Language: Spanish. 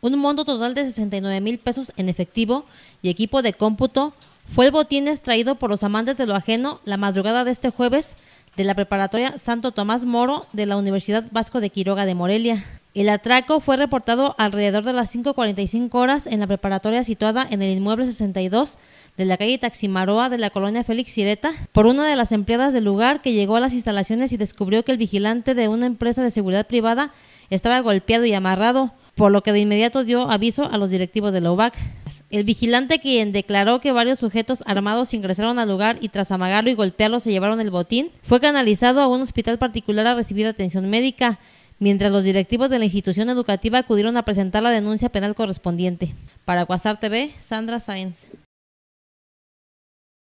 Un monto total de 69 mil pesos en efectivo y equipo de cómputo fue el botín extraído por los amantes de lo ajeno la madrugada de este jueves de la preparatoria Santo Tomás Moro de la Universidad Vasco de Quiroga de Morelia. El atraco fue reportado alrededor de las 5.45 horas en la preparatoria situada en el inmueble 62 de la calle Taximaroa de la colonia Félix Sireta por una de las empleadas del lugar que llegó a las instalaciones y descubrió que el vigilante de una empresa de seguridad privada estaba golpeado y amarrado por lo que de inmediato dio aviso a los directivos de la El vigilante quien declaró que varios sujetos armados ingresaron al lugar y tras amagarlo y golpearlo se llevaron el botín, fue canalizado a un hospital particular a recibir atención médica, mientras los directivos de la institución educativa acudieron a presentar la denuncia penal correspondiente. Para Cuasar TV, Sandra Sáenz.